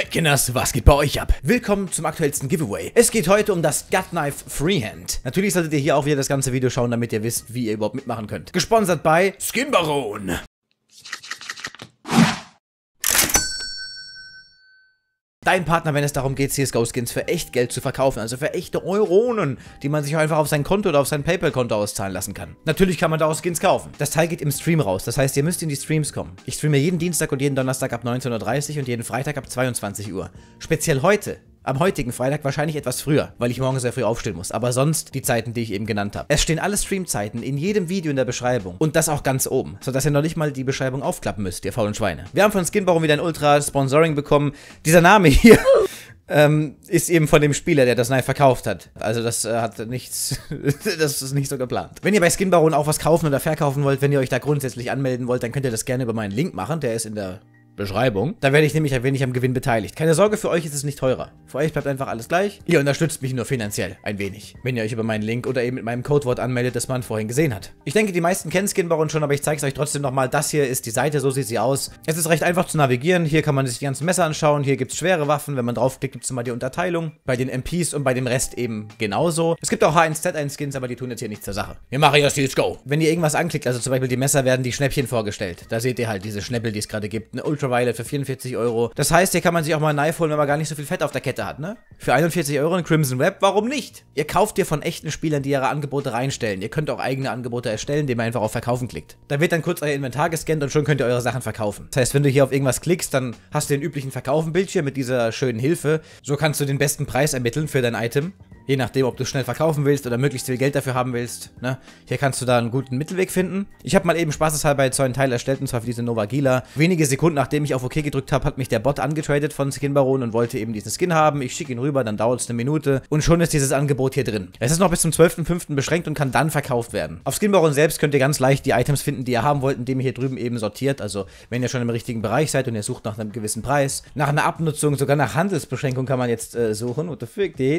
Hey Kinders, was geht bei euch ab? Willkommen zum aktuellsten Giveaway. Es geht heute um das Gut Knife Freehand. Natürlich solltet ihr hier auch wieder das ganze Video schauen, damit ihr wisst, wie ihr überhaupt mitmachen könnt. Gesponsert bei Skinbaron. dein Partner, wenn es darum geht, CSGO-Skins für echt Geld zu verkaufen, also für echte Euronen, die man sich einfach auf sein Konto oder auf sein PayPal-Konto auszahlen lassen kann. Natürlich kann man da auch Skins kaufen. Das Teil geht im Stream raus, das heißt, ihr müsst in die Streams kommen. Ich streame jeden Dienstag und jeden Donnerstag ab 19.30 Uhr und jeden Freitag ab 22 Uhr. Speziell heute am heutigen Freitag wahrscheinlich etwas früher, weil ich morgen sehr früh aufstehen muss. Aber sonst die Zeiten, die ich eben genannt habe. Es stehen alle Streamzeiten in jedem Video in der Beschreibung. Und das auch ganz oben. Sodass ihr noch nicht mal die Beschreibung aufklappen müsst, ihr faulen Schweine. Wir haben von Skinbarum wieder ein Ultra-Sponsoring bekommen. Dieser Name hier. Ähm, ist eben von dem Spieler, der das Knife verkauft hat. Also das äh, hat nichts, das ist nicht so geplant. Wenn ihr bei Skinbaron auch was kaufen oder verkaufen wollt, wenn ihr euch da grundsätzlich anmelden wollt, dann könnt ihr das gerne über meinen Link machen. Der ist in der Beschreibung. Da werde ich nämlich ein wenig am Gewinn beteiligt. Keine Sorge, für euch ist es nicht teurer. Für euch bleibt einfach alles gleich. Ihr unterstützt mich nur finanziell ein wenig, wenn ihr euch über meinen Link oder eben mit meinem Codewort anmeldet, das man vorhin gesehen hat. Ich denke, die meisten kennen Skinbaron schon, aber ich zeige es euch trotzdem nochmal. Das hier ist die Seite, so sieht sie aus. Es ist recht einfach zu navigieren. Hier kann man sich die ganzen Messer anschauen. Hier gibt es schwere Waffen. Wenn man draufklickt, gibt es immer die Unterteilung. Bei den MPs und bei dem Rest eben genauso. Es gibt auch H1Z1-Skins, aber die tun jetzt hier nichts zur Sache. Wir machen das, let's go. Wenn ihr irgendwas anklickt, also zum Beispiel die Messer, werden die Schnäppchen vorgestellt. Da seht ihr halt diese Schnäppel, die es gerade gibt. Eine Ultra Ultraviolet für 44 Euro. Das heißt, hier kann man sich auch mal ein Knife holen, wenn man gar nicht so viel Fett auf der Kette hat, ne? Für 41 Euro ein Crimson Web, warum nicht? Ihr kauft dir von echten Spielern, die ihre Angebote reinstellen. Ihr könnt auch eigene Angebote erstellen, indem ihr einfach auf Verkaufen klickt. Da wird dann kurz euer Inventar gescannt und schon könnt ihr eure Sachen verkaufen. Das heißt, wenn du hier auf irgendwas klickst, dann hast du den üblichen Verkaufen-Bildschirm mit dieser schönen Hilfe. So kannst du den besten Preis ermitteln für dein Item je nachdem, ob du schnell verkaufen willst oder möglichst viel Geld dafür haben willst. Ne? Hier kannst du da einen guten Mittelweg finden. Ich habe mal eben spaßeshalber jetzt so einen Teil erstellt, und zwar für diese Nova Gila. Wenige Sekunden, nachdem ich auf OK gedrückt habe, hat mich der Bot angetradet von Skin Baron und wollte eben diesen Skin haben. Ich schicke ihn rüber, dann dauert es eine Minute und schon ist dieses Angebot hier drin. Es ist noch bis zum 12.05. beschränkt und kann dann verkauft werden. Auf Skin Baron selbst könnt ihr ganz leicht die Items finden, die ihr haben wollt, indem ihr hier drüben eben sortiert. Also wenn ihr schon im richtigen Bereich seid und ihr sucht nach einem gewissen Preis, nach einer Abnutzung, sogar nach Handelsbeschränkung kann man jetzt äh, suchen. What the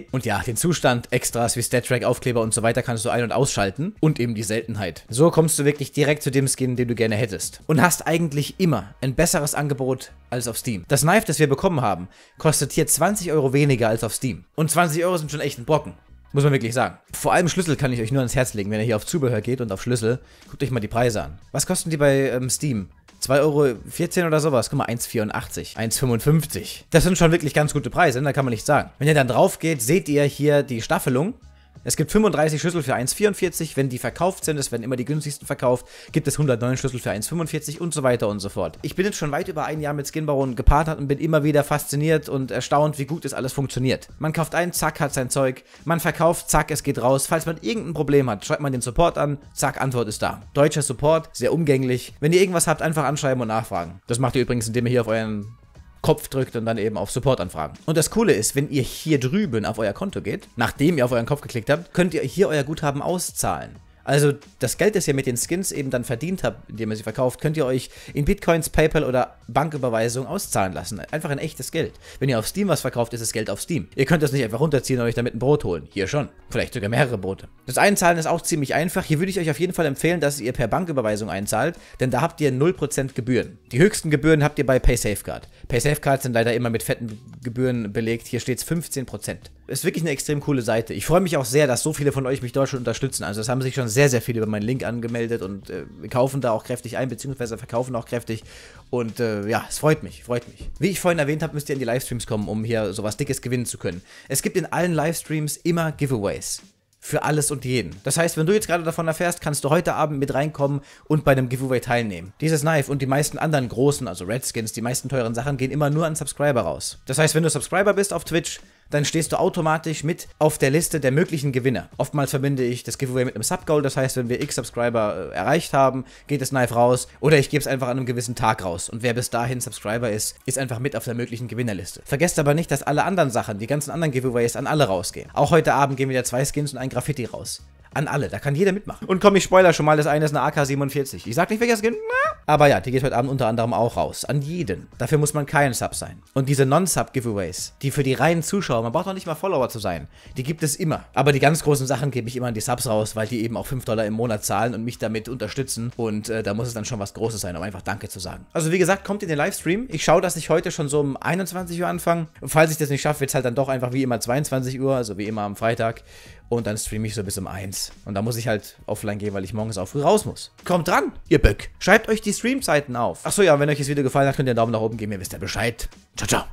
fuck, Und ja, den Zustand Zustand Extras wie Stat Track, Aufkleber und so weiter kannst du ein- und ausschalten und eben die Seltenheit. So kommst du wirklich direkt zu dem Skin, den du gerne hättest. Und hast eigentlich immer ein besseres Angebot als auf Steam. Das Knife, das wir bekommen haben, kostet hier 20 Euro weniger als auf Steam. Und 20 Euro sind schon echt ein Brocken. Muss man wirklich sagen. Vor allem Schlüssel kann ich euch nur ans Herz legen, wenn ihr hier auf Zubehör geht und auf Schlüssel. Guckt euch mal die Preise an. Was kosten die bei ähm, Steam? 2,14 Euro oder sowas. Guck mal, 1,84, 1,55. Das sind schon wirklich ganz gute Preise, ne? da kann man nichts sagen. Wenn ihr dann drauf geht, seht ihr hier die Staffelung. Es gibt 35 Schlüssel für 1,44, wenn die verkauft sind, es werden immer die günstigsten verkauft, gibt es 109 Schlüssel für 1,45 und so weiter und so fort. Ich bin jetzt schon weit über ein Jahr mit Skinbaron gepartnert und bin immer wieder fasziniert und erstaunt, wie gut das alles funktioniert. Man kauft ein, zack, hat sein Zeug, man verkauft, zack, es geht raus. Falls man irgendein Problem hat, schreibt man den Support an, zack, Antwort ist da. Deutscher Support, sehr umgänglich. Wenn ihr irgendwas habt, einfach anschreiben und nachfragen. Das macht ihr übrigens, indem ihr hier auf euren Kopf drückt und dann eben auf Support anfragen. Und das Coole ist, wenn ihr hier drüben auf euer Konto geht, nachdem ihr auf euren Kopf geklickt habt, könnt ihr hier euer Guthaben auszahlen. Also das Geld, das ihr mit den Skins eben dann verdient habt, indem ihr sie verkauft, könnt ihr euch in Bitcoins, PayPal oder Banküberweisung auszahlen lassen. Einfach ein echtes Geld. Wenn ihr auf Steam was verkauft, ist das Geld auf Steam. Ihr könnt das nicht einfach runterziehen und euch damit ein Brot holen. Hier schon. Vielleicht sogar mehrere Brote. Das Einzahlen ist auch ziemlich einfach. Hier würde ich euch auf jeden Fall empfehlen, dass ihr per Banküberweisung einzahlt, denn da habt ihr 0% Gebühren. Die höchsten Gebühren habt ihr bei PaySafeCard. PaySafeCard sind leider immer mit fetten Gebühren belegt. Hier steht es 15% ist wirklich eine extrem coole Seite. Ich freue mich auch sehr, dass so viele von euch mich dort schon unterstützen. Also es haben sich schon sehr, sehr viele über meinen Link angemeldet und äh, kaufen da auch kräftig ein, beziehungsweise verkaufen auch kräftig. Und äh, ja, es freut mich, freut mich. Wie ich vorhin erwähnt habe, müsst ihr in die Livestreams kommen, um hier sowas Dickes gewinnen zu können. Es gibt in allen Livestreams immer Giveaways für alles und jeden. Das heißt, wenn du jetzt gerade davon erfährst, kannst du heute Abend mit reinkommen und bei einem Giveaway teilnehmen. Dieses Knife und die meisten anderen großen, also Redskins, die meisten teuren Sachen gehen immer nur an Subscriber raus. Das heißt, wenn du Subscriber bist auf Twitch, dann stehst du automatisch mit auf der Liste der möglichen Gewinner. Oftmals verbinde ich das Giveaway mit einem Subgoal, das heißt, wenn wir X Subscriber äh, erreicht haben, geht das Knife raus oder ich gebe es einfach an einem gewissen Tag raus. Und wer bis dahin Subscriber ist, ist einfach mit auf der möglichen Gewinnerliste. Vergesst aber nicht, dass alle anderen Sachen, die ganzen anderen Giveaways an alle rausgehen. Auch heute Abend gehen wieder zwei Skins und ein Graffiti raus. An alle, da kann jeder mitmachen. Und komm, ich spoiler schon mal, das eine ist eine AK-47. Ich sag nicht, welcher Skin. Na? Aber ja, die geht heute Abend unter anderem auch raus. An jeden. Dafür muss man kein Sub sein. Und diese Non-Sub-Giveaways, die für die reinen Zuschauer, man braucht noch nicht mal Follower zu sein, die gibt es immer. Aber die ganz großen Sachen gebe ich immer an die Subs raus, weil die eben auch 5 Dollar im Monat zahlen und mich damit unterstützen. Und äh, da muss es dann schon was Großes sein, um einfach Danke zu sagen. Also wie gesagt, kommt in den Livestream. Ich schaue, dass ich heute schon so um 21 Uhr anfange. Und falls ich das nicht schaffe, wird es halt dann doch einfach wie immer 22 Uhr, also wie immer am Freitag. Und dann streame ich so bis um eins. Und da muss ich halt offline gehen, weil ich morgens auch früh raus muss. Kommt dran, ihr Böck. Schreibt euch die Streamzeiten auf. Achso, ja, wenn euch das Video gefallen hat, könnt ihr einen Daumen nach oben geben. Ihr wisst ja Bescheid. Ciao, ciao.